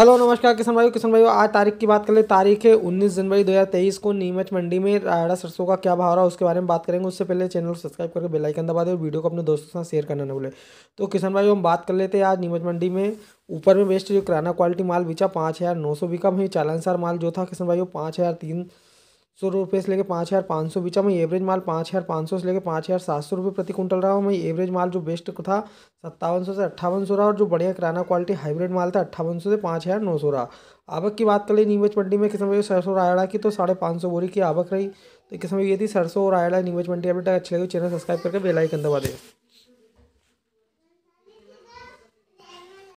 hello नमस्कार किसान भाई किसान भाई आज तारीख की बात कर ले तारीख है उन्नीस जनवरी 2023 को नीमच मंडी में रायड़ा सरसों का क्या भाव रहा उसके बारे में बात करेंगे उससे पहले चैनल को सब्सक्राइब करके बेल आइकन दबा दे और वीडियो को अपने दोस्तों के साथ शेयर करना न भूले तो किसान भाई हम बात कर लेते हैं आज नीमच मंडी में ऊपर में बेस्ट जो किराना क्वालिटी माल बेचा पाँच हज़ार नौ सौ बिका चालानसार माल जो था किसान भाई वो पाँच हज़ार तीन सौ रुपये से लेकर पाँच हज़ार पाँच सौ बेचा मैं एवरेज माल पाँच हज़ार पाँच सौ से लेकर पाँच हज़ार सात सौ रुपये प्रति क्विंटल रहा हूँ मैं एवरेज माल जो बेस्ट था सत्तावन सौ से अट्ठावन सौ रहा और जो बढ़िया किराना क्वालिटी हाइब्रिड माल था अट्ठावन सौ से पाँच हज़ार नौ सौ रहा आवक की बात करें नीमच मंडी में किस्म की सरसों रायड़ा की तो साढ़े पाँच सौ बोरी की आवक रही तो किस्म ये थी सरसों और रायड़ा नीमच मंडी अभी तक अच्छी लगी चैनल तो सब्सक्राइब करके बेलाइकन दबा दें